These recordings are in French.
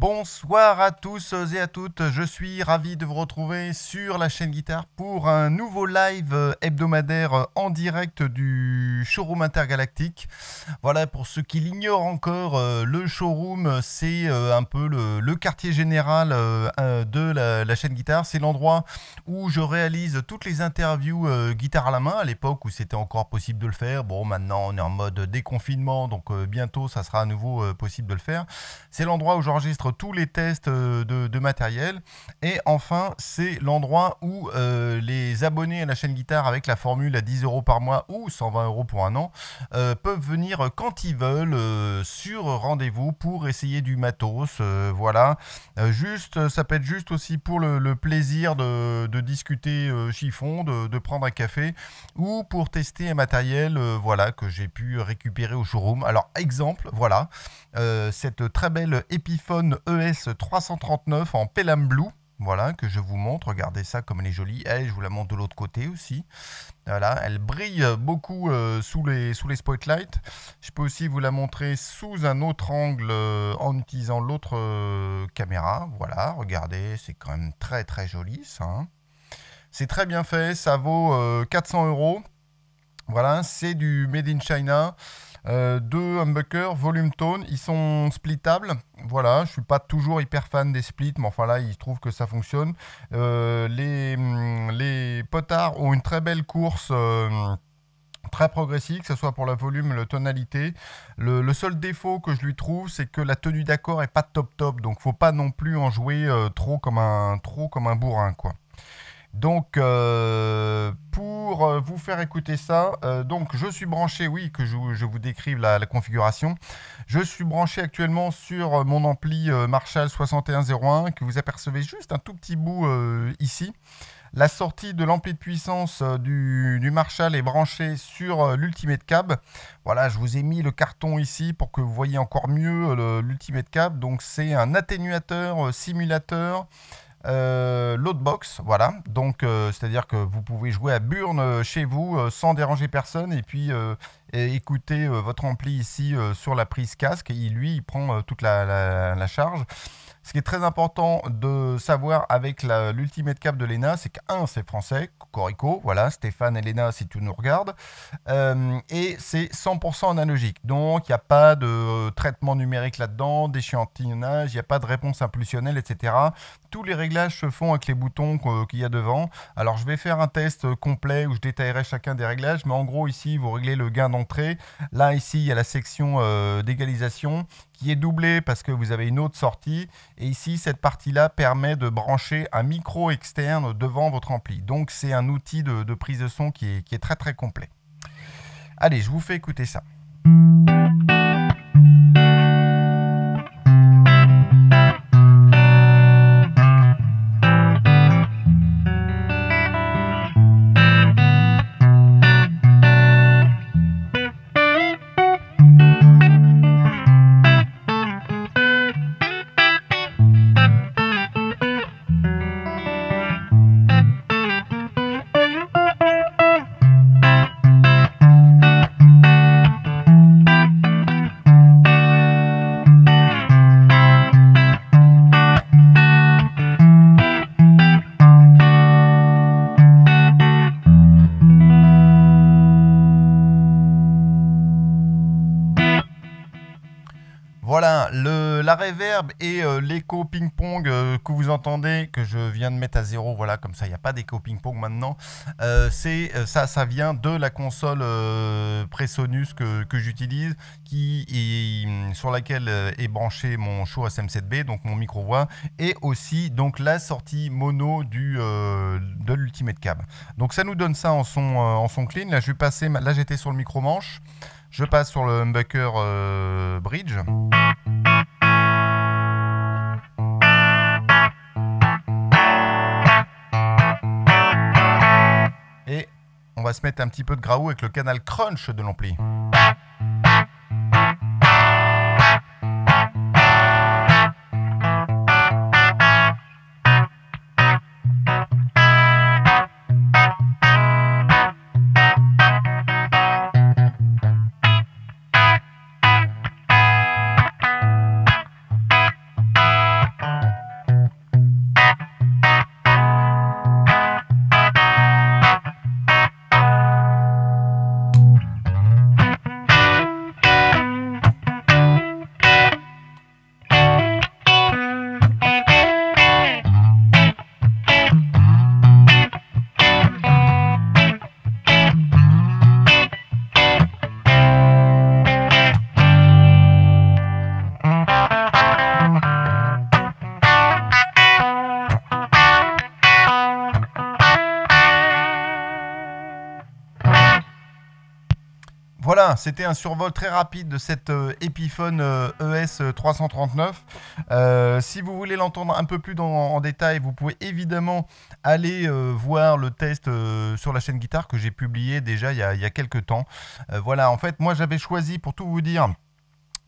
bonsoir à tous et à toutes. Je suis ravi de vous retrouver sur la chaîne Guitare pour un nouveau live hebdomadaire en direct du showroom intergalactique. Voilà, pour ceux qui l'ignorent encore, euh, le showroom, c'est euh, un peu le, quartier général euh, de la, la chaîne Guitare. C'est l'endroit où je réalise toutes les interviews guitare à la main à l'époque où c'était encore possible de le faire. Bon, maintenant on est en mode déconfinement, donc bientôt ça sera à nouveau possible de le faire. C'est l'endroit où j'enregistre tous les tests euh, de, matériel. Et enfin, c'est l'endroit où euh, les abonnés à la chaîne guitare avec la formule à 10 euros par mois ou 120 euros pour un an euh, peuvent venir quand ils veulent sur rendez-vous pour essayer du matos. voilà, juste, ça peut être juste aussi pour le, plaisir de, discuter chiffon, de, prendre un café ou pour tester un matériel voilà, que j'ai pu récupérer au showroom. Alors, exemple, voilà, cette très belle Epiphone ES339 en Pelham Blue. Voilà, que je vous montre. Regardez ça comme elle est jolie. et je vous la montre de l'autre côté aussi. Voilà, elle brille beaucoup euh, sous, les, sous les spotlights. Je peux aussi vous la montrer sous un autre angle euh, en utilisant l'autre euh, caméra. Voilà, regardez, c'est quand même très très joli ça. Hein. C'est très bien fait, ça vaut 400 euros. Voilà, c'est du Made in China. Euh, deux humbuckers, volume tone, ils sont splittables. Voilà, je suis pas toujours hyper fan des splits, mais enfin là, il se trouve que ça fonctionne. Euh, les, hum, les, potards ont une très belle course. Euh, très progressive, que ce soit pour le volume, la tonalité. Le, seul défaut que je lui trouve, c'est que la tenue d'accord est pas top top, donc faut pas non plus en jouer trop comme un trop comme un bourrin quoi. Donc, euh, pour euh, vous faire écouter ça, euh, donc je suis branché, oui, que je, vous décrive la, configuration. Je suis branché actuellement sur mon ampli Marshall 6101 que vous apercevez juste un tout petit bout ici. La sortie de l'ampli de puissance du, du, Marshall est branchée sur l'Ultimate Cab. Voilà, je vous ai mis le carton ici pour que vous voyez encore mieux l'Ultimate Cab. Donc c'est un atténuateur simulateur euh, l'autre box, voilà. Donc, euh, c'est-à-dire que vous pouvez jouer à burn euh, chez vous sans déranger personne et puis écoutez euh, votre ampli ici euh, sur la prise casque. il lui, il prend euh, toute la, charge. Ce qui est très important de savoir avec l'Ultimate Cap de l'ENA, c'est qu'un, c'est français, Corico, voilà, Stéphane et l'ENA, si tu nous regardes, et c'est 100% analogique. Donc, il n'y a pas de traitement numérique là-dedans, d'échantillonnage, il n'y a pas de réponse impulsionnelle, etc. Tous les réglages se font avec les boutons qu'il y a devant. Alors, je vais faire un test complet où je détaillerai chacun des réglages, mais en gros, ici, vous réglez le gain Là, ici, il y a la section euh, d'égalisation qui est doublée parce que vous avez une autre sortie. Et ici, cette partie-là permet de brancher un micro externe devant votre ampli. Donc, c'est un outil de, prise de son qui est, très, très complet. Allez, je vous fais écouter ça. et euh, l'écho ping-pong euh, que vous entendez, que je viens de mettre à zéro, voilà, comme ça, il n'y a pas d'écho ping-pong maintenant. Euh, c'est ça, ça vient de la console Presonus que, que j'utilise, qui est, mm, sur laquelle est branché mon show SM7B, donc mon micro-voix, et aussi donc la sortie mono du de l'Ultimate Cab. Donc ça nous donne ça en son en son clean. Là, je vais passer, là j'étais sur le micro manche. Je passe sur le humbucker bridge. On va se mettre un petit peu de graou avec le canal crunch de l'ampli. c'était un survol très rapide de cette euh, Epiphone ES euh, e 339. Euh, si vous voulez l'entendre un peu plus en détail, vous pouvez évidemment aller voir le test sur la chaîne guitare que j'ai publié déjà il y il y a quelques temps. voilà, en fait, moi j'avais choisi, pour tout vous dire,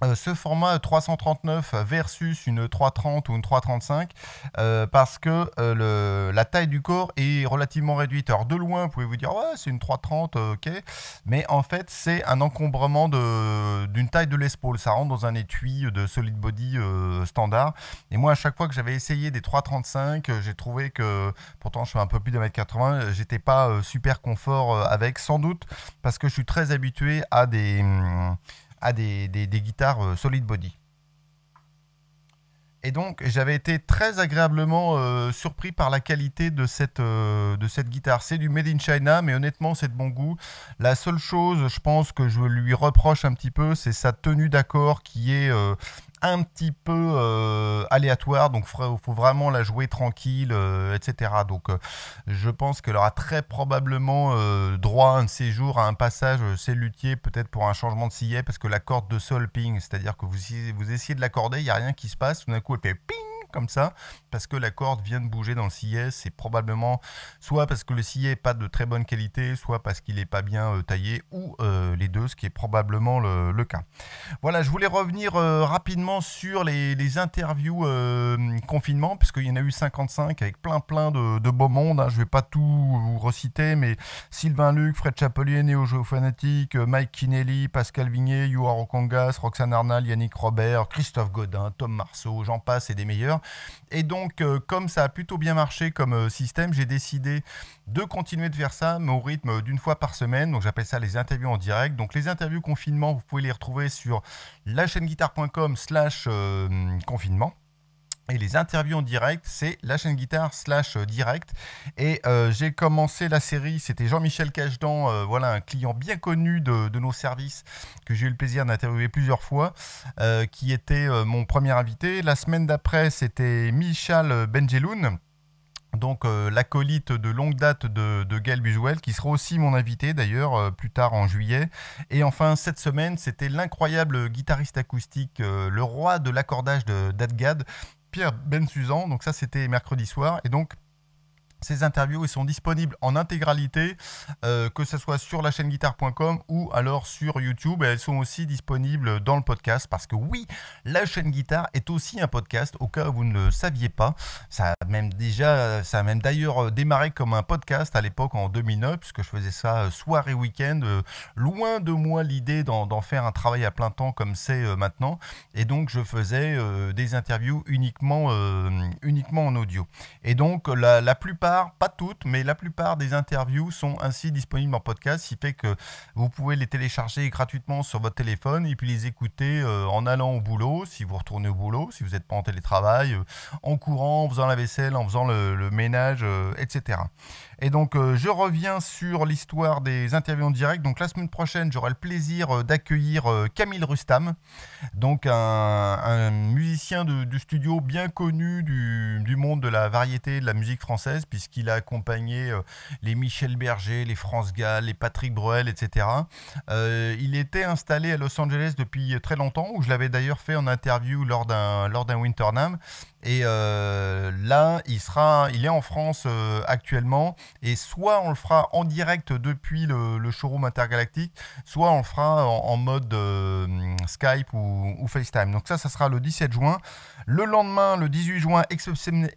euh, ce format 339 versus une 330 ou une 335 euh, parce que euh, la taille du corps est relativement réduite. Alors de loin, vous pouvez vous dire ouais c'est une 330, ok, mais en fait c'est un encombrement d'une taille de l'espole. Ça rentre dans un étui de solid body standard. Et moi à chaque fois que j'avais essayé des 335, j'ai trouvé que pourtant je suis un peu plus de 1 m 80, j'étais pas super confort avec, sans doute parce que je suis très habitué à des hum, à des, guitares euh, solid body. Et donc, j'avais été très agréablement euh, surpris par la qualité de cette, euh, de cette guitare. C'est du Made in China, mais honnêtement, c'est de bon goût. La seule chose, je pense, que je lui reproche un petit peu, c'est sa tenue d'accord qui est un petit peu euh, aléatoire, donc il faut vraiment la jouer tranquille, euh, etc. Donc euh, je pense qu'elle aura très probablement droit à un séjour à un passage cellutier peut-être pour un changement de sillet, parce que la corde de sol ping, c'est-à-dire que vous, vous essayez de l'accorder, il n'y a rien qui se passe, tout d'un coup elle fait ping comme ça, parce que la corde vient de bouger dans le sillet. C'est probablement soit parce que le sillet n'est pas de très bonne qualité, soit parce qu'il n'est pas bien euh, taillé, ou euh, les deux, ce qui est probablement le, cas. Voilà, je voulais revenir euh, rapidement sur les, interviews confinement, puisqu'il y en a eu 55 avec plein plein de, beaux mondes. Hein. Je ne vais pas tout vous reciter, mais Sylvain Luc, Fred Chapelier, Néo Geo Mike Kinelli, Pascal Vigné, Yuaro Congas, Roxane Arnal, Yannick Robert, Christophe Godin, Tom Marceau, j'en passe et des meilleurs. Et donc, euh, comme ça a plutôt bien marché comme euh, système, j'ai décidé de continuer de faire ça, mais au rythme d'une fois par semaine. Donc, j'appelle ça les interviews en direct. Donc, les interviews confinement, vous pouvez les retrouver sur la guitare.com slash euh, confinement. Et les interviews en direct, c'est la chaîne guitare slash euh, direct. Et euh, j'ai commencé la série, c'était Jean-Michel Cachedan, euh, voilà un client bien connu de, nos services que j'ai eu le plaisir d'interviewer plusieurs fois, qui était mon premier invité. La semaine d'après, c'était Michal Benjeloun donc l'acolyte de longue date de, de Gail qui sera aussi mon invité d'ailleurs plus tard en juillet. Et enfin, cette semaine, c'était l'incroyable guitariste acoustique, le roi de l'accordage de d'Adgad, Pierre ben Suzan, Donc ça, c'était mercredi soir. Et donc ces interviews ils sont disponibles en intégralité, euh, que ce soit sur la chaîne guitare.com ou alors sur YouTube. elles sont aussi disponibles dans le podcast parce que oui, la chaîne guitare est aussi un podcast au cas où vous ne le saviez pas. Ça a même déjà, ça même d'ailleurs euh, démarré comme un podcast à l'époque en 2009 puisque je faisais ça euh, soir et week-end. loin de moi l'idée d'en faire un travail à plein temps comme c'est maintenant. Et donc je faisais des interviews uniquement, uniquement en audio. Et donc la plupart pas toutes, mais la plupart des interviews sont ainsi disponibles en podcast, ce qui fait que vous pouvez les télécharger gratuitement sur votre téléphone et puis les écouter euh, en allant au boulot, si vous retournez au boulot, si vous n'êtes pas en télétravail, euh, en courant, en faisant la vaisselle, en faisant le ménage, euh, etc. Et donc, euh, je reviens sur l'histoire des interviews en direct. Donc, la semaine prochaine, j'aurai le plaisir euh, d'accueillir euh, Camille Rustam, donc un, musicien de, du studio bien connu du, monde de la variété de la musique française, puisqu'il a accompagné les Michel Berger, les France Gall, les Patrick Bruel, etc. il était installé à Los Angeles depuis très longtemps, où je l'avais d'ailleurs fait en interview lors d'un Winternam. Et euh, là, il, sera, il est en France euh, actuellement. Et soit on le fera en direct depuis le, showroom intergalactique, soit on le fera en, mode euh, Skype ou, FaceTime. Donc ça, ça sera le 17 juin. Le lendemain, le 18 juin,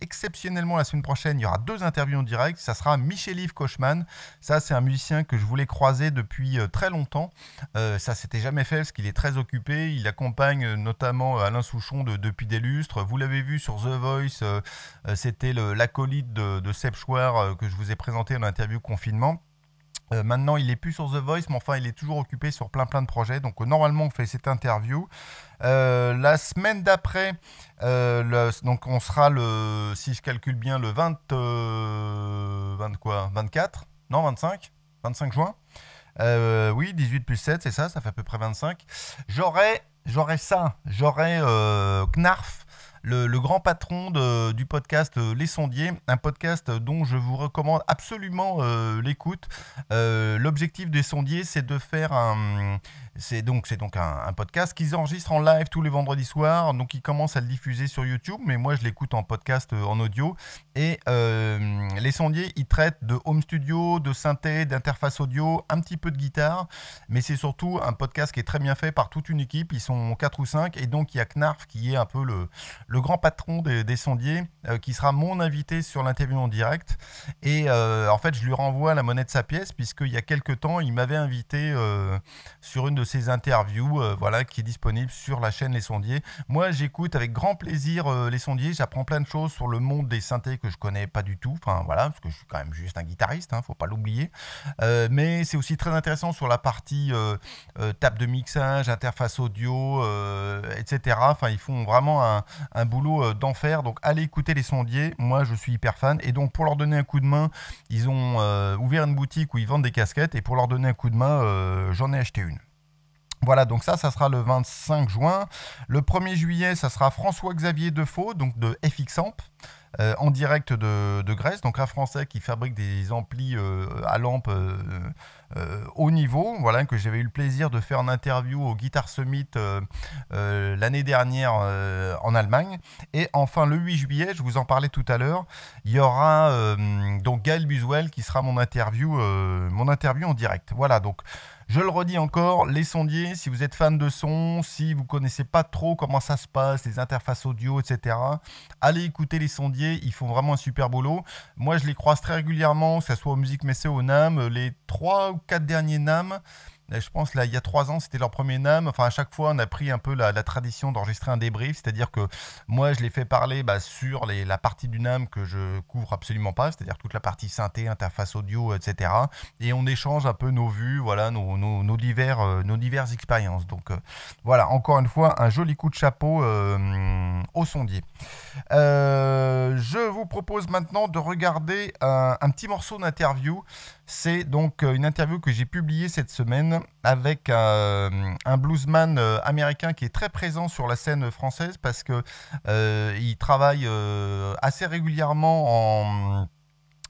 exceptionnellement la semaine prochaine, il y aura deux interviews en direct. Ça sera Michel Yves Cauchemann. Ça, c'est un musicien que je voulais croiser depuis très longtemps. ça s'était jamais fait parce qu'il est très occupé. Il accompagne notamment Alain Souchon de, depuis des lustres. Vous l'avez vu sur The Voice. Euh, euh, c'était l'acolyte de, de Seb Chouard euh, que je vous ai présenté en interview confinement. maintenant, il n'est plus sur The Voice, mais enfin, il est toujours occupé sur plein plein de projets. Donc, normalement, on fait cette interview. la semaine d'après, donc on sera le, si je calcule bien, le 20, 20 quoi, 24 Non, 25 25 juin Oui, 18 plus 7, c'est ça, ça fait à peu près 25. J'aurais, j'aurai ça, j'aurai Knarf le, grand patron du podcast euh, Les Sondiers, un podcast dont je vous recommande absolument euh, l'écoute. Euh, l'objectif des Sondiers, c'est de faire un... C'est donc, donc un, un podcast qu'ils enregistrent en live tous les vendredis soirs. Donc, ils commencent à le diffuser sur YouTube, mais moi, je l'écoute en podcast, en audio. Et euh, les sondiers, ils traitent de home studio, de synthé, d'interface audio, un petit peu de guitare, mais c'est surtout un podcast qui est très bien fait par toute une équipe. Ils sont 4 ou 5, et donc il y a Knarf qui est un peu le, grand patron des, sondiers, euh, qui sera mon invité sur l'interview en direct. Et euh, en fait, je lui renvoie la monnaie de sa pièce, puisqu'il y a quelques temps, il m'avait invité sur une de ses interviews, voilà, qui est disponible sur la chaîne Les Sondiers. Moi, j'écoute avec grand plaisir Les Sondiers, j'apprends plein de choses sur le monde des synthés que je connais pas du tout, enfin voilà, parce que je suis quand même juste un guitariste, hein, faut pas l'oublier. Euh, mais c'est aussi très intéressant sur la partie euh, euh table de mixage, interface audio, euh, etc. Enfin, ils font vraiment un, boulot d'enfer. Donc allez écouter les sondiers, moi je suis hyper fan. Et donc pour leur donner un coup de main, ils ont ouvert une boutique où ils vendent des casquettes. Et pour leur donner un coup de main, j'en ai acheté une. Voilà, donc ça, ça sera le 25 juin. Le 1er juillet, ça sera François-Xavier Defoe, donc de FXAMP. Euh, en direct de, Grèce. Donc un Français qui fabrique des amplis euh, à lampe euh, haut niveau, voilà, que j'avais eu le plaisir de faire en interview au Guitar Summit l'année dernière en Allemagne. Et enfin le 8 juillet, je vous en parlais tout à l'heure, il y aura donc Gaël Buzuel qui sera mon interview, mon interview en direct. Voilà, donc je le redis encore, les sondiers, si vous êtes fan de son, si vous connaissez pas trop comment ça se passe, les interfaces audio, etc., allez écouter les sondiers, ils font vraiment un super boulot. Moi, je les croise très régulièrement, que ce soit aux musiques Messé, au NAM, les 3 ou 4 derniers NAM je pense là, il y a trois ans, c'était leur premier NAM. Enfin, à chaque fois, on a pris un peu la, tradition d'enregistrer un débrief, c'est-à-dire que moi, je les fais parler bah, sur les, la partie du NAM que je couvre absolument pas, c'est-à-dire toute la partie synthé, interface audio, etc. Et on échange un peu nos vues, voilà, nos, nos divers, euh, nos diverses expériences. Donc euh, voilà, encore une fois, un joli coup de chapeau euh, au sondier. je vous propose maintenant de regarder un, un petit morceau d'interview c'est donc euh, une interview que j'ai publiée cette semaine avec euh, un, bluesman euh, américain qui est très présent sur la scène française parce que il travaille assez régulièrement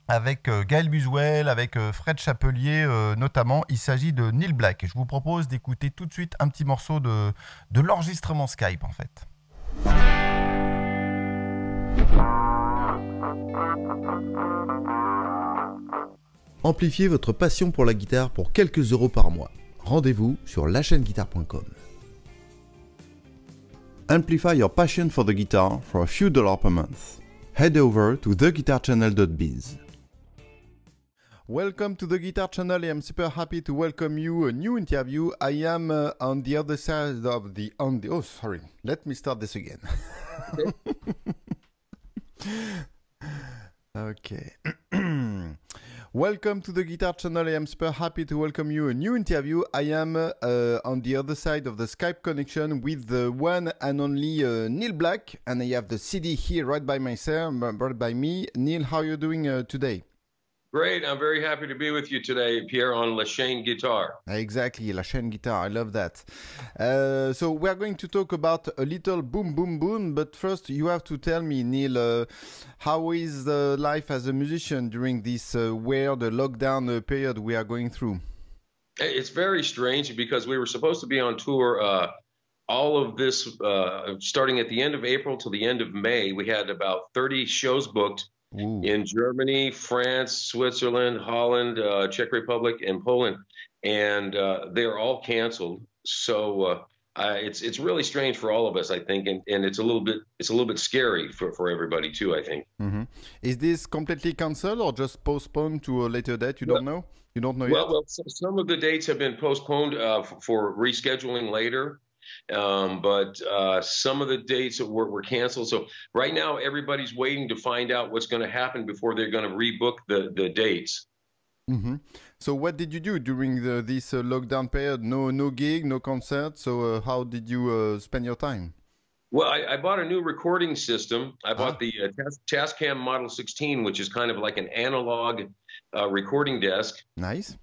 avec Gaël Buswell, avec Fred Chapelier notamment. Il s'agit de Neil Black. Je vous propose d'écouter tout de suite un petit morceau de, de l'enregistrement Skype en fait. Amplifiez votre passion pour la guitare pour quelques euros par mois. Rendez-vous sur lachaîneguitare.com. Amplify your passion for the guitar for a few dollars per month. Head over to theguitarchannel.biz. Welcome to the Guitar Channel. I am super happy to welcome you a new interview. I am uh, on the other side of the oh sorry. Let me start this again. okay. Welcome to the Guitar Channel. I am super happy to welcome you a new interview. I am uh, on the other side of the Skype connection with the one and only uh, Neil Black, and I have the CD here right by myself, right by me. Neil, how are you doing uh, today? Great. I'm very happy to be with you today, Pierre, on Chaine Guitar. Exactly, Chaine Guitar. I love that. Uh, so, we're going to talk about a little boom, boom, boom. But first, you have to tell me, Neil, uh, how is the life as a musician during this uh, weird lockdown uh, period we are going through? It's very strange because we were supposed to be on tour uh, all of this, uh, starting at the end of April till the end of May. We had about 30 shows booked Ooh. in Germany, France, Switzerland, Holland, uh, Czech Republic, and Poland, and uh, they're all canceled. So uh, I, it's it's really strange for all of us, I think, and, and it's a little bit it's a little bit scary for, for everybody too. I think. Mm-hmm. Is this completely canceled or just postponed to a later date? You well, don't know. You don't know well, yet. Well, some of the dates have been postponed uh, for rescheduling later. Um, but uh, some of the dates were, were canceled. So right now, everybody's waiting to find out what's going to happen before they're going to rebook the, the dates. Mm-hmm. So what did you do during the, this uh, lockdown period? No, no gig, no concert. So uh, how did you uh, spend your time? Well, I, I, bought a new recording system. I ah. bought the uh, Tascam Model 16, which is kind of like an analog uh, recording desk. Nice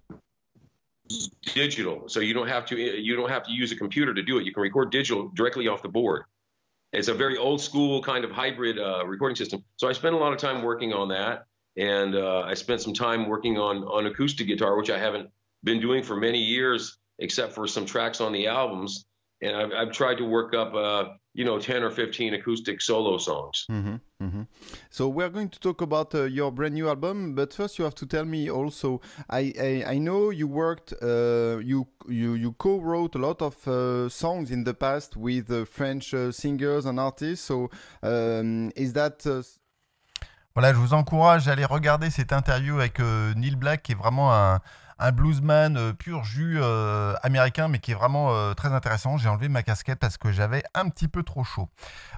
digital. So you don't have to you don't have to use a computer to do it. You can record digital directly off the board. It's a very old school kind of hybrid uh, recording system. So I spent a lot of time working on that, and uh, I spent some time working on on acoustic guitar, which I haven't been doing for many years, except for some tracks on the albums. and I've, I've tried to work up uh, you know 10 or 15 acoustic solo songs mm-hmm, mm-hmm. so we're going to talk about uh, your brand new album but first you have to tell me also i i, sais know you worked uh, you you you co-wrote a lot of uh, songs in the past with uh, french uh, singers and artists so um, is that Voilà, je vous encourage à aller regarder cette interview avec euh, Neil Black, qui est vraiment un, un bluesman euh, pur jus euh, américain, mais qui est vraiment euh, très intéressant. J'ai enlevé ma casquette parce que j'avais un petit peu trop chaud.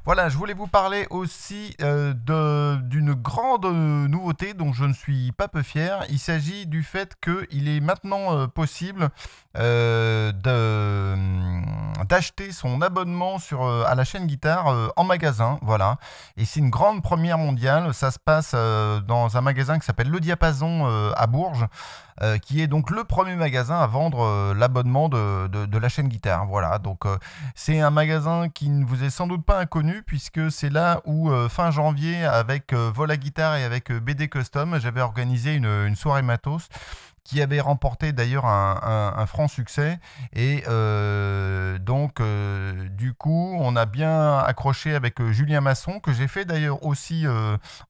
Voilà, je voulais vous parler aussi d'une grande nouveauté dont je ne suis pas peu fier. Il s'agit du fait qu'il est maintenant possible hum, d'acheter son abonnement sur, à la chaîne guitare en magasin. Voilà. Et c'est une grande première mondiale. Ça se passe dans un magasin qui s'appelle Le Diapason à Bourges. Euh, qui est donc le premier magasin à vendre euh, l'abonnement de, la chaîne guitare. Voilà, donc euh, c'est un magasin qui ne vous est sans doute pas inconnu, puisque c'est là où fin janvier, avec Vola Guitare et avec BD Custom, j'avais organisé une, une soirée matos qui avait remporté d'ailleurs un, franc succès. Et euh, donc, euh, du coup, on a bien accroché avec euh, Julien Masson, que j'ai fait d'ailleurs aussi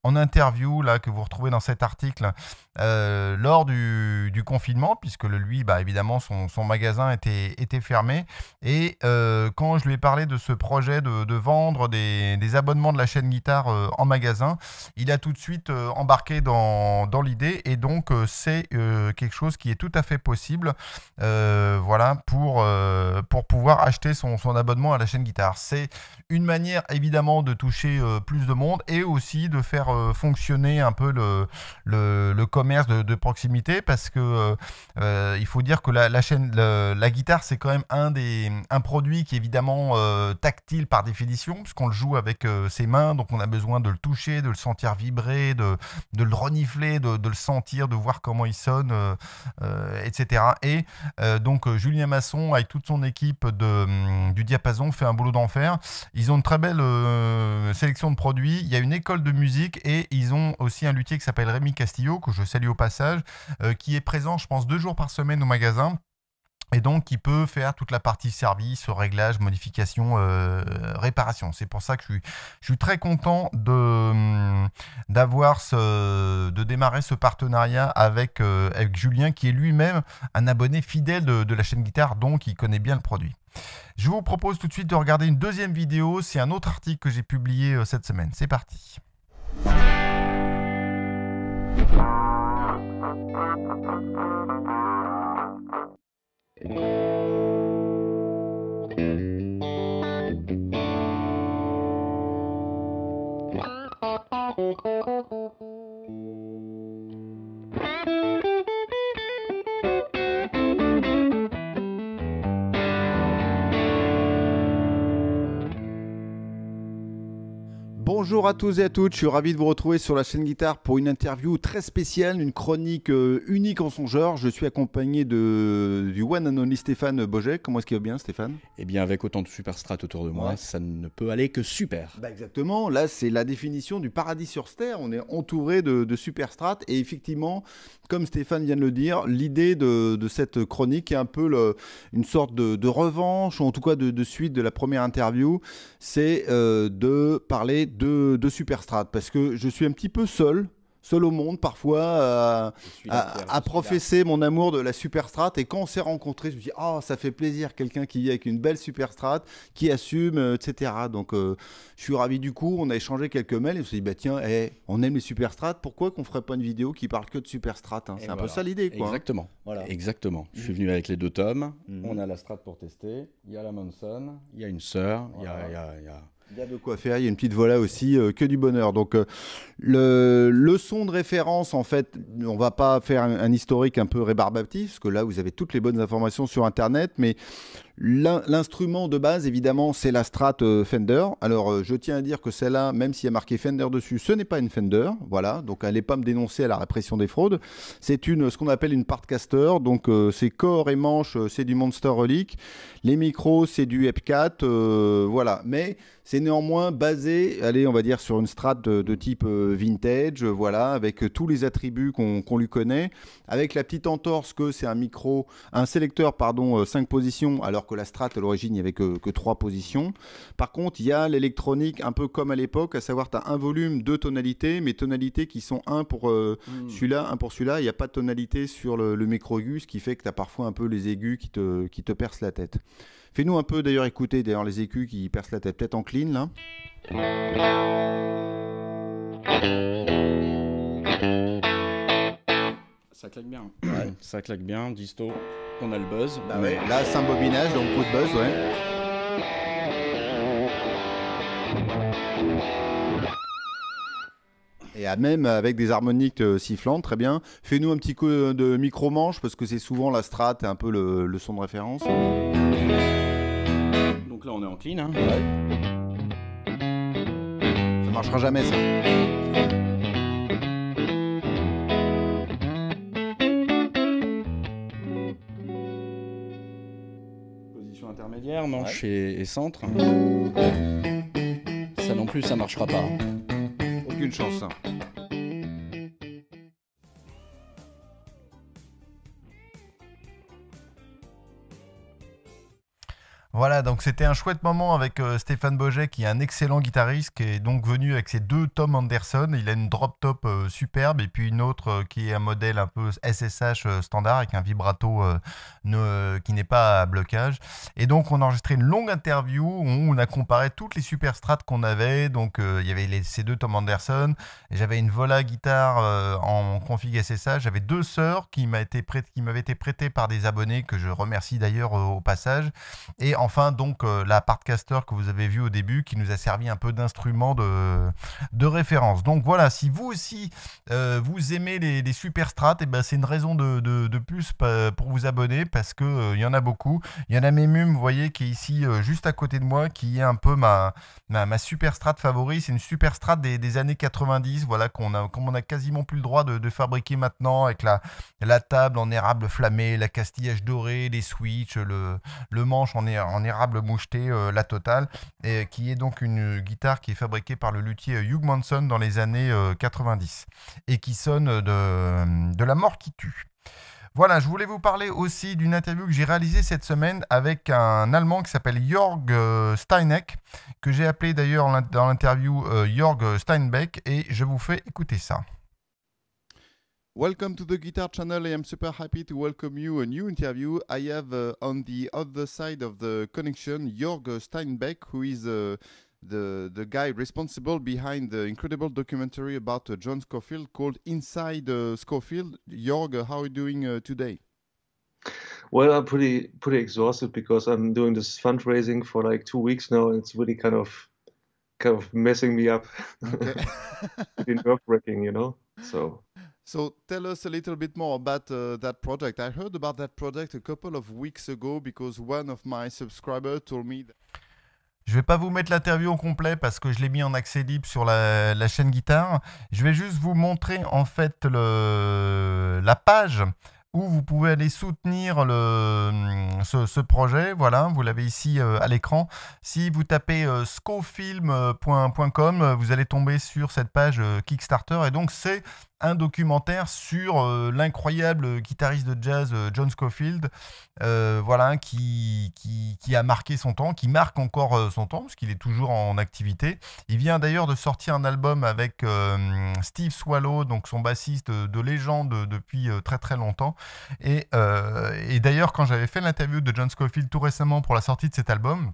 en interview, là, que vous retrouvez dans cet article, lors du, confinement, puisque lui, bah, évidemment, son, magasin était, fermé. Et quand je lui ai parlé de ce projet de, vendre des, abonnements de la chaîne guitare en magasin, il a tout de suite embarqué dans, l'idée. Et donc, c'est quelque quelque chose qui est tout à fait possible euh, voilà, pour, euh, pour pouvoir acheter son, abonnement à la chaîne guitare. C'est une manière évidemment de toucher euh, plus de monde et aussi de faire fonctionner un peu le, le, commerce de, proximité parce que il faut dire que la, chaîne, la guitare, c'est quand même un, des, un produit qui est évidemment tactile par définition puisqu'on le joue avec ses mains, donc on a besoin de le toucher, de le sentir vibrer, de, de le renifler, de, le sentir, de voir comment il sonne etc. Euh, et euh, donc euh, Julien Masson, avec toute son équipe de, hum, du Diapason, fait un boulot d'enfer. Ils ont une très belle sélection de produits. Il y a une école de musique et ils ont aussi un luthier qui s'appelle Rémi Castillo, que je salue au passage, qui est présent, je pense, deux jours par semaine au magasin et donc, il peut faire toute la partie service, réglage, modification, euh, réparation. C'est pour ça que je suis, très content de, hum, d'avoir de démarrer ce partenariat euh, avec, Julien, qui est lui-même un abonné fidèle de, la chaîne guitare, donc il connaît bien le produit. Je vous propose tout de suite de regarder une deuxième vidéo. C'est un autre article que j'ai publié euh, cette semaine. C'est parti. Thank you. Bonjour à tous et à toutes, je suis ravi de vous retrouver sur la chaîne Guitare pour une interview très spéciale, une chronique euh, unique en son genre. Je suis accompagné de, du one and only Stéphane Boget. Comment est-ce qu'il va bien Stéphane Eh bien avec autant de superstrates autour de moi, ça ne peut aller que super. Bah exactement, là c'est la définition du paradis sur Terre, on est entouré de, de superstrates et effectivement, comme Stéphane vient de le dire, l'idée de, cette chronique est un peu une sorte de, revanche, ou en tout cas de, suite de la première interview, c'est euh, de parler de de, parce que je suis un petit peu seul seul au monde parfois à, professer mon amour de la superstrat et quand on s'est rencontrés je me dis ah ça fait plaisir quelqu'un qui vit avec une belle superstrat qui assume euh, etc donc euh, je suis ravi du coup on a échangé quelques mails et on s'est dit bah tiens eh, on aime les superstrates, pourquoi qu'on ferait pas une vidéo qui parle que de superstrat hein? c'est un peu ça l'idée quoi hein. exactement voilà exactement je suis mhm. venu avec les deux tomes mhm. on a la strat pour tester il y a la monson il y a une sœur il y a... Il y a de quoi faire, il y a une petite voilà aussi, euh, que du bonheur. Donc euh, le, le, son de référence, en fait, on va pas faire un, un historique un peu rébarbatif, parce que là, vous avez toutes les bonnes informations sur Internet, mais L'instrument de base, évidemment, c'est la Strat euh, Fender. Alors, euh, je tiens à dire que celle-là, même s'il y a marqué Fender dessus, ce n'est pas une Fender. Voilà, donc allez pas me dénoncer à la répression des fraudes. C'est une, ce qu'on appelle une Partcaster. Donc, euh, c'est corps et manche, c'est du Monster Relic. Les micros, c'est du Epcat. voilà, mais c'est néanmoins basé, allez, on va dire, sur une Strat de, type vintage. Voilà, avec tous les attributs qu'on lui connaît. Avec la petite entorse que c'est un micro, un sélecteur, pardon, 5 positions. Alors, que la strat, à l'origine, il n'y avait que, trois positions. Par contre, il y a l'électronique un peu comme à l'époque, à savoir, tu as un volume, deux tonalités, mais tonalités qui sont un pour euh, hmm. celui-là, un pour celui-là. Il n'y a pas de tonalité sur le, le micro-aigu, ce qui fait que tu as parfois un peu les aigus qui te, qui te percent la tête. Fais-nous un peu d'ailleurs écouter d'ailleurs les aigus qui percent la tête, peut-être en clean là. Ça claque bien. Hein. ça claque bien, disto. On a le buzz. Bah là, c'est un bobinage, donc coup de buzz, ouais. Et à même avec des harmoniques euh, sifflantes, très bien. Fais-nous un petit coup de micro-manche, parce que c'est souvent la strat et un peu le, son de référence. Donc là, on est en clean. Hein. Ça marchera jamais, ça. manche et, centre. Ça non plus, ça marchera pas. Aucune chance. Hein. Voilà, donc c'était un chouette moment avec euh, Stéphane Boget, qui est un excellent guitariste, qui est donc venu avec ses deux Tom Anderson. Il a une drop top euh, superbe et puis une autre euh, qui est un modèle un peu SSH standard avec un vibrato qui n'est pas à blocage. Et donc on a enregistré une longue interview où on a comparé toutes les super strates qu'on avait. Donc il y avait ces deux Tom Anderson. J'avais une Vola guitare en config SSH. J'avais deux sœurs qui m'avaient été, été prêtées par des abonnés que je remercie d'ailleurs au passage. Et enfin, donc, euh, la part partcaster que vous avez vu au début, qui nous a servi un peu d'instrument de, de référence. Donc voilà, si vous aussi, euh, vous aimez les, super strats, et eh ben, c'est une raison de, de, plus pour vous abonner, parce que euh, il y en a beaucoup. Il y en a une, vous voyez, qui est ici, juste à côté de moi, qui est un peu ma, ma, super strat favorite. C'est une super strat des, années 90, voilà, qu'on a, comme on a quasiment plus le droit de, fabriquer maintenant avec la, la table en érable flammée, la castillage doré, les switches, le, le manche en, en érable moucheté, euh, la totale, et qui est donc une guitare qui est fabriquée par le luthier Hugh Manson dans les années 90 euh, et qui sonne de, de la mort qui tue. Voilà, je voulais vous parler aussi d'une interview que j'ai réalisée cette semaine avec un Allemand qui s'appelle Jörg euh, Steinbeck, que j'ai appelé d'ailleurs dans l'interview Jörg Steinbeck, et je vous fais écouter ça. Welcome to the Guitar Channel. I am super happy to welcome you a new interview. I have uh, on the other side of the connection Jörg Steinbeck, who is uh, the the guy responsible behind the incredible documentary about uh, John Scofield called Inside uh, Scofield. Jörg, uh, how are you doing uh, today? Well, I'm pretty pretty exhausted because I'm doing this fundraising for like two weeks now, and it's really kind of kind of messing me up. Okay. nerve wracking, you know. So So tell us a little bit more about uh, that project. I heard about that project a couple of weeks ago because one of my subscribers told me. That... Je vais pas vous mettre l'interview en complet parce que je l'ai mis en accès libre sur la, la, chaîne guitare. Je vais juste vous montrer en fait le, la page où vous pouvez aller soutenir le, hum, ce, projet. Voilà, vous l'avez ici euh, à l'écran. Si vous tapez euh, scofilm.com, euh, vous allez tomber sur cette page Kickstarter. Et donc, c'est un documentaire sur l'incroyable guitariste de jazz John Scofield, voilà, qui, qui, qui, a marqué son temps, qui marque encore son temps, puisqu'il qu'il est toujours en activité. Il vient d'ailleurs de sortir un album avec hum, Steve Swallow, donc son bassiste de légende depuis très très longtemps, euh, et, d'ailleurs, quand j'avais fait l'interview de John Scofield tout récemment pour la sortie de cet album,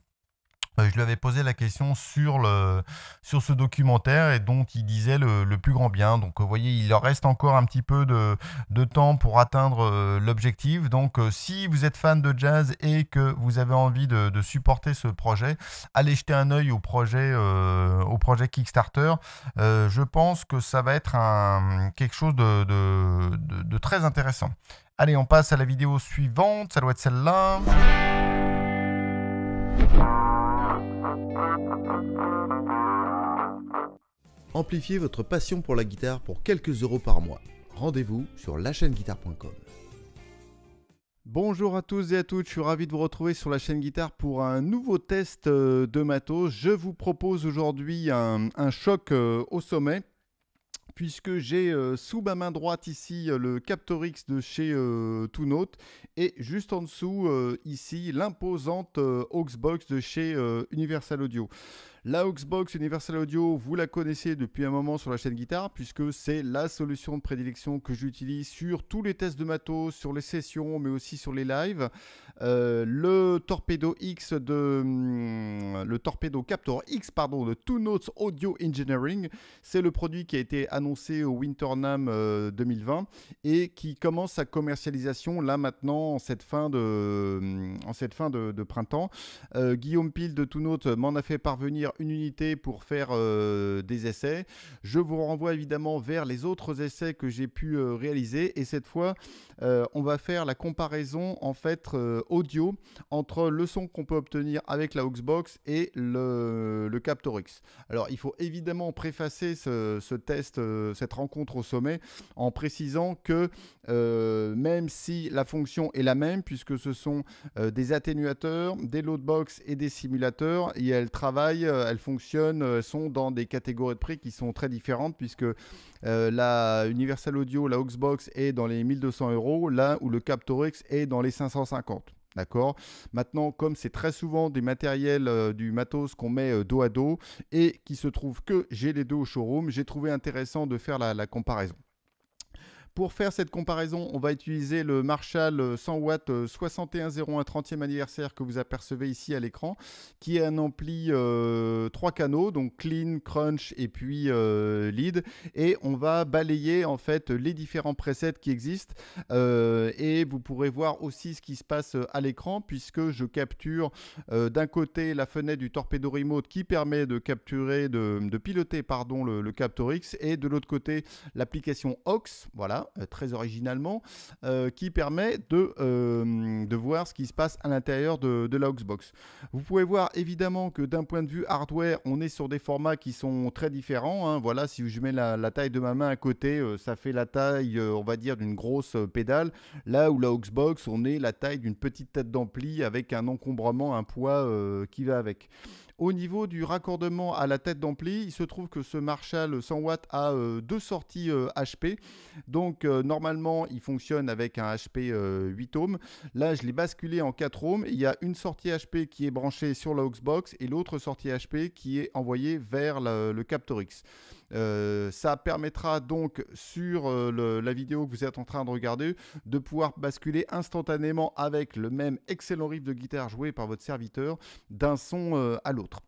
je lui avais posé la question sur, le, sur ce documentaire et dont il disait le, plus grand bien. Donc vous voyez, il leur reste encore un petit peu de, temps pour atteindre euh, l'objectif. Donc euh, si vous êtes fan de jazz et que vous avez envie de, supporter ce projet, allez jeter un œil au projet, euh, au projet Kickstarter. je pense que ça va être un, quelque chose de, de très intéressant. Allez, on passe à la vidéo suivante. Ça doit être celle-là. Amplifiez votre passion pour la guitare pour quelques euros par mois. Rendez-vous sur guitare.com Bonjour à tous et à toutes, je suis ravi de vous retrouver sur la chaîne guitare pour un nouveau test euh, de matos. Je vous propose aujourd'hui un choc euh, au sommet puisque j'ai euh, sous ma main droite ici euh, le Captorix de chez euh, et juste en dessous euh, ici l'imposante Auxbox de chez Universal Audio. La Xbox Universal Audio, vous la connaissez depuis un moment sur la chaîne guitare, puisque c'est la solution de prédilection que j'utilise sur tous les tests de matos, sur les sessions, mais aussi sur les lives. Euh, le Torpedo X de... Hum, le Torpedo Captor X, pardon, de Two Notes Audio Engineering. C'est le produit qui a été annoncé au WinterNAM 2020 euh, et qui commence sa commercialisation là maintenant en cette fin de, hum, en cette fin de, printemps. Euh, Guillaume Pile de Notes m'en a fait parvenir une unité pour faire euh, des essais. Je vous renvoie évidemment vers les autres essais que j'ai pu euh, réaliser et cette fois euh, on va faire la comparaison en fait audio entre le son qu'on peut obtenir avec la Xbox et le, le Captorix. Alors il faut évidemment préfacer ce, ce test, cette rencontre au sommet en précisant que même si la fonction est la même puisque ce sont des atténuateurs, des loadbox et des simulateurs et elle travaille euh, elles fonctionnent, elles euh, sont dans des catégories de prix qui sont très différentes puisque euh, la Universal Audio, la Xbox est dans les 1200 euros, là où le Cap est dans les 550. D'accord Maintenant, comme c'est très souvent des matériels du matos qu'on met dos à dos et qui se trouve que j'ai les deux au showroom, j'ai trouvé intéressant de faire la comparaison. Pour faire cette comparaison, on va utiliser le Marshall 100 euh, watts 6101 euh, 30e anniversaire que vous apercevez ici à l'écran, qui est un ampli euh, 3 canaux, donc clean, crunch et puis euh, lead. Et on va balayer en fait les différents presets qui existent. et vous pourrez voir aussi ce qui se passe à l'écran, puisque je capture d'un côté la fenêtre du torpedo remote qui permet de capturer, de, piloter pardon, le, Captor X et de l'autre côté l'application OX. Voilà euh, très originalement, euh, qui permet de, euh, de voir ce qui se passe à l'intérieur de, la Xbox. Vous pouvez voir évidemment que d'un point de vue hardware, on est sur des formats qui sont très différents. Hein. Voilà, si je mets la, taille de ma main à côté, ça fait la taille, on va dire, d'une grosse pédale. Là où la Xbox, on est la taille d'une petite tête d'ampli avec un encombrement, un poids qui va avec. Au niveau du raccordement à la tête d'ampli, il se trouve que ce Marshall 100 w a euh, deux sorties HP. Euh, Donc euh, normalement, il fonctionne avec un HP 8 ohms. Là, je l'ai basculé en 4 ohms. Il y a une sortie HP qui est branchée sur la Xbox et l'autre sortie HP qui est envoyée vers le Captorix. Euh, ça permettra donc sur euh, la vidéo que vous êtes en train de regarder de pouvoir basculer instantanément avec le même excellent riff de guitare joué par votre serviteur d'un son euh, à l'autre.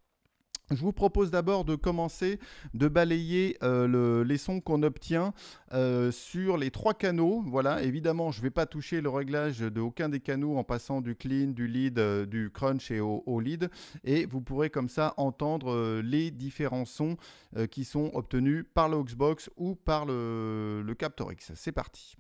Je vous propose d'abord de commencer de balayer euh, les sons qu'on obtient euh, sur les trois canaux. Voilà, évidemment, je ne vais pas toucher le réglage de aucun des canaux en passant du clean, du lead, euh, du crunch et au, lead. Et vous pourrez comme ça entendre les différents sons qui sont obtenus par le Xbox ou par le, le C'est parti.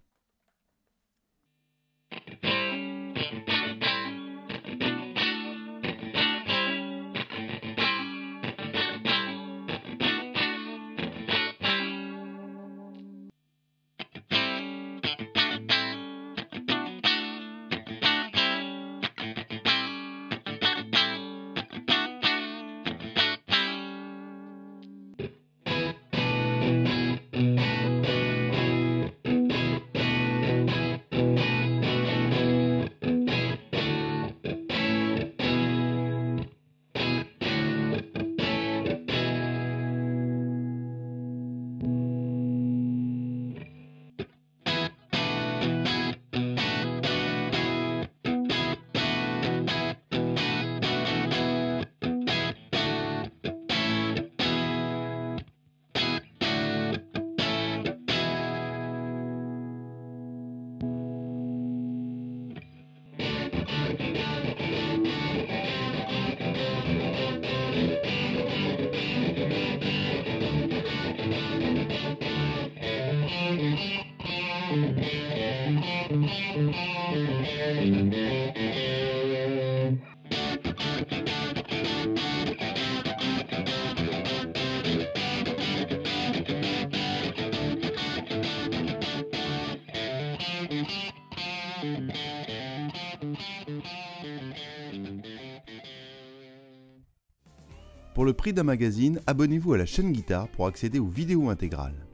Pour le prix d'un magazine, abonnez-vous à la chaîne Guitare pour accéder aux vidéos intégrales.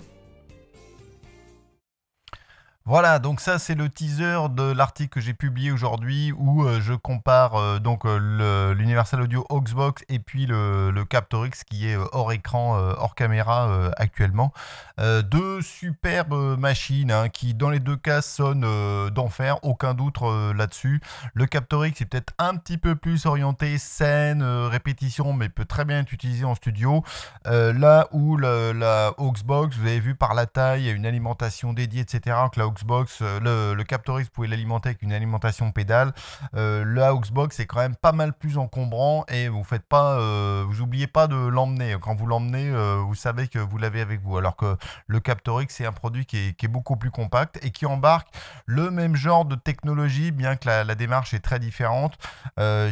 Voilà, donc ça c'est le teaser de l'article que j'ai publié aujourd'hui où euh, je compare euh, donc euh, l'Universal Audio Oxbox et puis le, Captorix qui est hors écran, hors caméra actuellement. deux superbes machines hein, qui dans les deux cas sonnent d'enfer, aucun doute là-dessus. Le Captorix est peut-être un petit peu plus orienté scène, répétition, mais peut très bien être utilisé en studio. là où la, la vous avez vu par la taille, il y a une alimentation dédiée, etc. Box, euh, le, le Captorix, vous pouvez l'alimenter avec une alimentation pédale. Euh, le auxbox est quand même pas mal plus encombrant et vous faites pas, euh, vous oubliez pas de l'emmener. Quand vous l'emmenez, euh, vous savez que vous l'avez avec vous. Alors que le Captorix, c'est un produit qui est, beaucoup plus compact et qui embarque le même genre de technologie, bien que la, la démarche est très différente.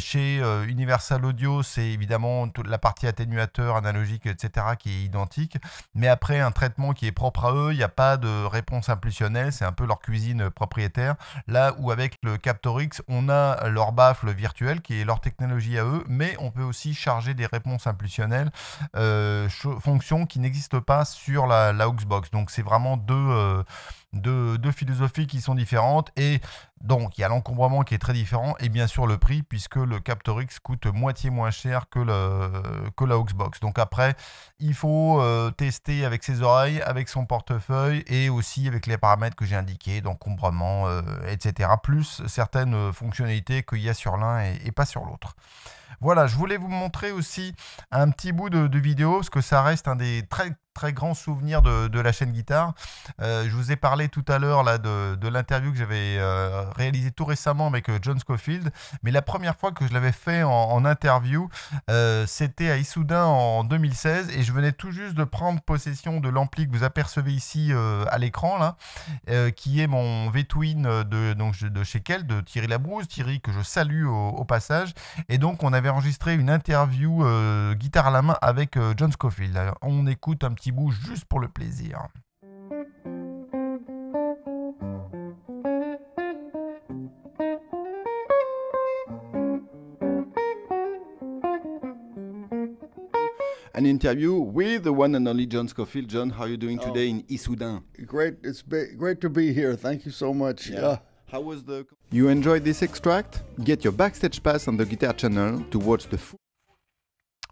chez Universal Audio, c'est évidemment toute la partie atténuateur, analogique, etc. qui est identique. Mais après, un traitement qui est propre à eux, il n'y a pas de réponse impulsionnelle, c'est un leur cuisine propriétaire. Là où avec le Captorix, on a leur baffle virtuel qui est leur technologie à eux, mais on peut aussi charger des réponses impulsionnelles, euh, fonction qui n'existe pas sur la, la Xbox. Donc c'est vraiment deux, euh, philosophies qui sont différentes. Et donc, il y a l'encombrement qui est très différent. Et bien sûr, le prix, puisque le Captor X coûte moitié moins cher que, le, que la Xbox. Donc après, il faut euh, tester avec ses oreilles, avec son portefeuille et aussi avec les paramètres que j'ai indiqué d'encombrement, euh, etc. Plus certaines fonctionnalités qu'il y a sur l'un et, pas sur l'autre. Voilà, je voulais vous montrer aussi un petit bout de, de vidéo, parce que ça reste un des très très grand souvenir de, la chaîne guitare. Euh, je vous ai parlé tout à l'heure là de, l'interview que j'avais euh, réalisé tout récemment avec euh, John Scofield, mais la première fois que je l'avais fait en, interview, c'était à Issoudun en 2016 et je venais tout juste de prendre possession de l'ampli que vous apercevez ici à l'écran là, qui est mon V-Twin de, donc, de chez Keld, de Thierry Labrouze, Thierry que je salue au, passage. Et donc on avait enregistré une interview guitare à la main avec John Scofield. on écoute un petit petit bouge juste pour le plaisir. an interview with the one and only John Scofield. John, how are you doing oh. today in Issoudun? Great. It's great to be here. Thank you so much. yeah. How was the. You enjoyed this extract? Get your backstage pass on the Guitar Channel to watch the full.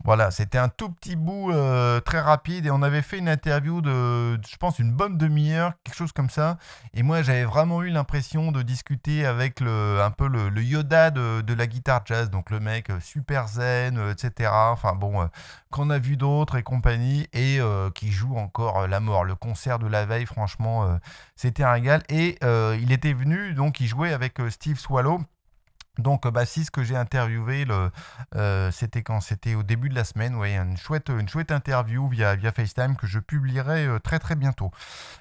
Voilà, c'était un tout petit bout euh, très rapide et on avait fait une interview de, je pense, une bonne demi-heure, quelque chose comme ça. Et moi, j'avais vraiment eu l'impression de discuter avec le, un peu le, Yoda de, la guitare jazz, donc le mec euh, super zen, euh, etc. Enfin bon, qu'on a vu d'autres et compagnie et qui joue encore la mort. Le concert de la veille, franchement, c'était un régal. Et il était venu, donc il jouait avec Steve Swallow donc, euh, bah, ce que j'ai interviewé, euh, c'était quand C'était au début de la semaine, ouais, une chouette, une chouette interview via, via FaceTime que je publierai euh, très très bientôt.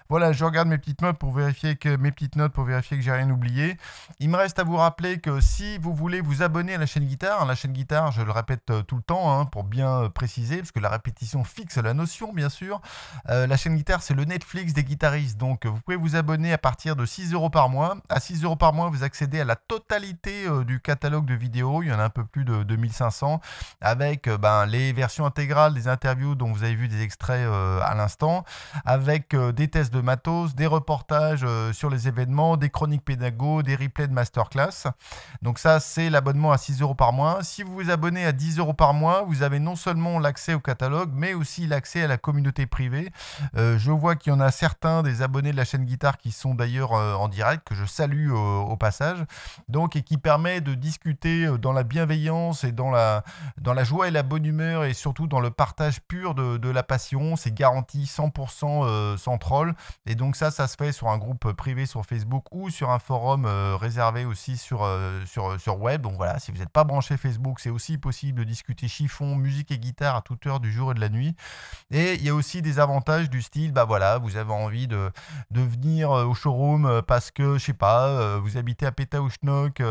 Voilà, je regarde mes petites notes pour vérifier que mes petites notes pour vérifier que j'ai rien oublié. Il me reste à vous rappeler que si vous voulez vous abonner à la chaîne guitare, hein, la chaîne guitare, je le répète tout le temps hein, pour bien préciser, parce que la répétition fixe la notion, bien sûr. la chaîne guitare, c'est le Netflix des guitaristes, donc vous pouvez vous abonner à partir de 6 euros par mois. À 6 euros par mois, vous accédez à la totalité du catalogue de vidéos, il y en a un peu plus de 2500, avec euh, ben, les versions intégrales des interviews dont vous avez vu des extraits euh, à l'instant, avec euh, des tests de matos, des reportages sur les événements, des chroniques pédago, des replays de masterclass. Donc ça, c'est l'abonnement à 6 euros par mois. Si vous vous abonnez à 10 euros par mois, vous avez non seulement l'accès au catalogue, mais aussi l'accès à la communauté privée. je vois qu'il y en a certains des abonnés de la chaîne Guitare qui sont d'ailleurs en direct, que je salue au, au passage, donc et qui permet de discuter euh, dans la bienveillance et dans la, dans la joie et la bonne humeur et surtout dans le partage pur de, la passion. C'est garanti 100% euh, sans troll. Et donc ça, ça se fait sur un groupe privé sur Facebook ou sur un forum euh, réservé aussi sur, sur, sur web. Donc voilà, si vous n'êtes pas branché Facebook, c'est aussi possible de discuter chiffon, musique et guitare à toute heure du jour et de la nuit. Et il y a aussi des avantages du style, bah voilà, vous avez envie de, de venir au showroom parce que, je sais pas, vous habitez à ou Pétaouchnok,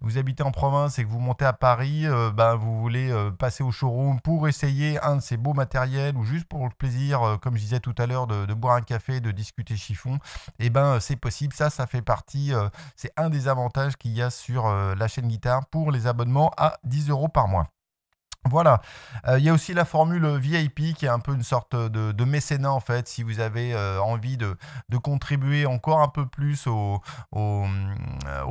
vous habitez en province et que vous montez à Paris, euh, ben, vous voulez euh, passer au showroom pour essayer un de ces beaux matériels ou juste pour le plaisir, euh, comme je disais tout à l'heure, de, de, boire un café, de discuter chiffon, et eh ben c'est possible. Ça, ça fait partie, c'est un des avantages qu'il y a sur la chaîne guitare pour les abonnements à 10 euros par mois. Voilà. Il euh, y a aussi la formule VIP qui est un peu une sorte de, mécénat en fait. Si vous avez euh, envie de, contribuer encore un peu plus au, euh,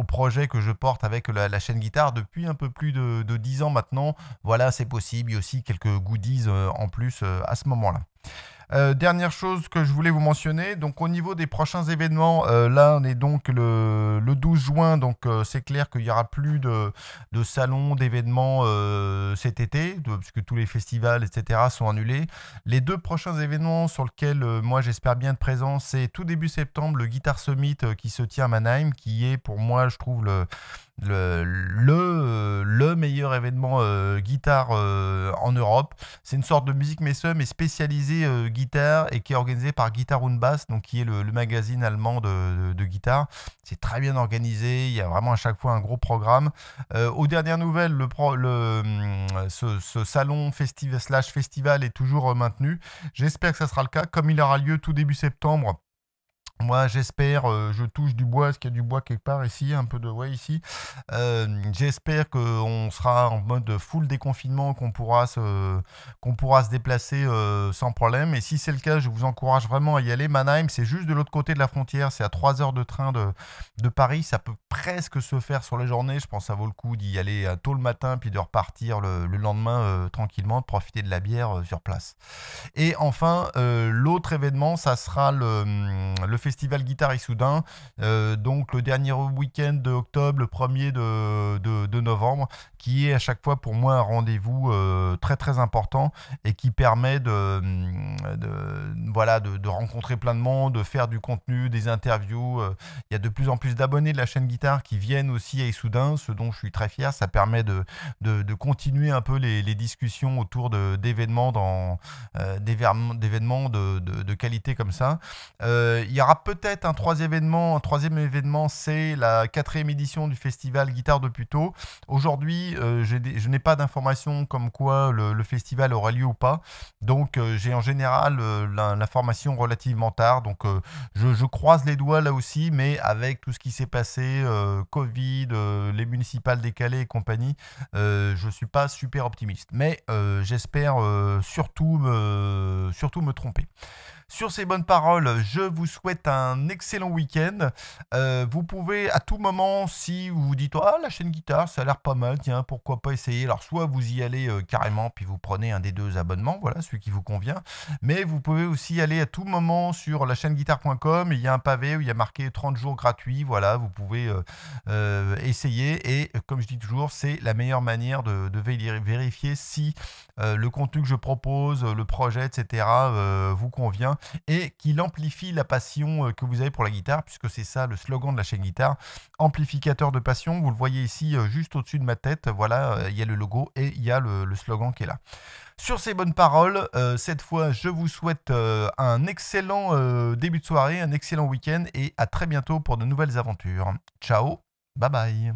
projet que je porte avec la, chaîne guitare depuis un peu plus de, 10 ans maintenant, voilà, c'est possible. Il y a aussi quelques goodies en plus à ce moment-là. Euh, dernière chose que je voulais vous mentionner, donc au niveau des prochains événements, euh, là on est donc le, 12 juin, donc euh, c'est clair qu'il n'y aura plus de, salons, d'événements cet été, puisque tous les festivals, etc. sont annulés. Les deux prochains événements sur lesquels moi j'espère bien être présent, c'est tout début septembre le Guitar Summit qui se tient à Mannheim, qui est pour moi, je trouve, le le, le, le meilleur événement euh, guitare euh, en Europe. C'est une sorte de musique messe, mais spécialisée euh, guitare et qui est organisée par Guitar und Bass, donc qui est le, magazine allemand de, guitare. C'est très bien organisé, il y a vraiment à chaque fois un gros programme. aux dernières nouvelles, le, le, ce, salon festival festival est toujours maintenu. J'espère que ça sera le cas, comme il aura lieu tout début septembre moi, j'espère, euh, je touche du bois, est-ce qu'il y a du bois quelque part ici, un peu de ouais ici. Euh, j'espère qu'on sera en mode full déconfinement, qu'on pourra se, qu'on pourra se déplacer euh, sans problème. Et si c'est le cas, je vous encourage vraiment à y aller. Mannheim, c'est juste de l'autre côté de la frontière, c'est à 3 heures de train de, de Paris. Ça peut presque se faire sur la journée Je pense que ça vaut le coup d'y aller euh, tôt le matin, puis de repartir le, lendemain tranquillement, profiter de la bière sur place. Et enfin, l'autre événement, ça sera le, le Festival Guitare Issoudun. Euh, donc le dernier week-end d'octobre le premier de, de novembre qui est à chaque fois pour moi un rendez-vous euh, très très important et qui permet de, mm, voilà, de, rencontrer plein de monde, de faire du contenu, des interviews. Euh. Il y a de plus en plus d'abonnés de la chaîne guitare qui viennent aussi à Issoudun, ce dont je suis très fier. Ça permet de, de, continuer un peu les, discussions autour d'événements dans euh, d'événements de, qualité comme ça. il y aura peut-être un troisième événement. Un troisième événement, c'est la quatrième édition du festival Guitare de puto Aujourd'hui, euh, je n'ai pas d'informations comme quoi le, festival aura lieu ou pas. Donc euh, j'ai en général euh, l'information relativement tard. Donc je, croise les doigts là aussi, mais avec tout ce qui s'est passé, Covid, les municipales décalées et compagnie, je ne suis pas super optimiste. Mais j'espère surtout, surtout me tromper. Sur ces bonnes paroles, je vous souhaite un excellent week-end. Euh, vous pouvez à tout moment, si vous vous dites Ah, la chaîne guitare, ça a l'air pas mal, tiens, pourquoi pas essayer. Alors, soit vous y allez euh, carrément, puis vous prenez un des deux abonnements, voilà, celui qui vous convient. Mais vous pouvez aussi aller à tout moment sur la chaîne guitare.com. Il y a un pavé où il y a marqué 30 jours gratuits. Voilà, vous pouvez euh, essayer. Et comme je dis toujours, c'est la meilleure manière de vérifier si le contenu que je propose, le projet, etc., vous convient et qu'il amplifie la passion euh, que vous avez pour la guitare, puisque c'est ça le slogan de la chaîne guitare. Amplificateur de passion, vous le voyez ici euh, juste au-dessus de ma tête. Voilà, euh, il y a le logo et il y a le, slogan qui est là. Sur ces bonnes paroles, cette fois, je vous souhaite un excellent début de soirée, un excellent week-end et à très bientôt pour de nouvelles aventures. Ciao, bye bye.